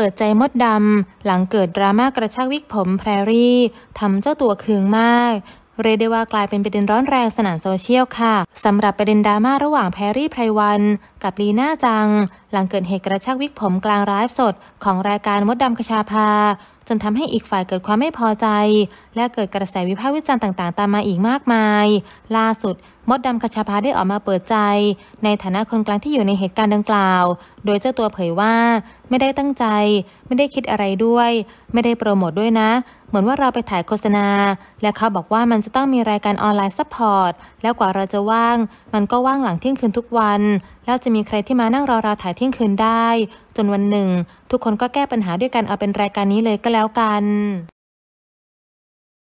ปิดใจมดดำหลังเกิดดราม่ากระชากวิกผมแพรรี่ทำเจ้าตัวเคืองมาก เรียกได้ว่ากลายเป็นประเด็นร้อนแรงสนานโซเชียลค่ะสำหรับประเด็นดราม่าระหว่างแพรรี่ไพรวัน กับลีน่าจัง หลังเกิดเหตุกระชากวิกผมกลางไลฟ์สดของรายการมดดำคชาพา จนทำให้อีกฝ่ายเกิดความไม่พอใจ และเกิดกระแสวิพากษ์วิจารณ์ต่างๆ ตามมาอีกมากมาย ล่าสุดมดดำคชาพาได้ออกมาเปิดใจ ในฐานะคนกลางที่อยู่ในเหตุการณ์ดังกล่าวโดยเจ้าตัวเผยว่าไม่ได้ตั้งใจ ไม่ได้คิดอะไรด้วย ไม่ได้โปรโมทด้วยนะ เหมือนว่าเราไปถ่ายโฆษณาและเขาบอกว่ามันจะต้องมีรายการออนไลน์ซัพพอร์ต แล้วกว่าเราจะว่าง มันก็ว่างหลังเที่ยงคืนทุกวันแล้วจะมีใครที่มานั่งรอเราถ่ายเที่ยงคืนได้ จนวันหนึ่ง ทุกคนก็แก้ปัญหาด้วยกันเอาเป็นรายการนี้เลยก็แล้วกัน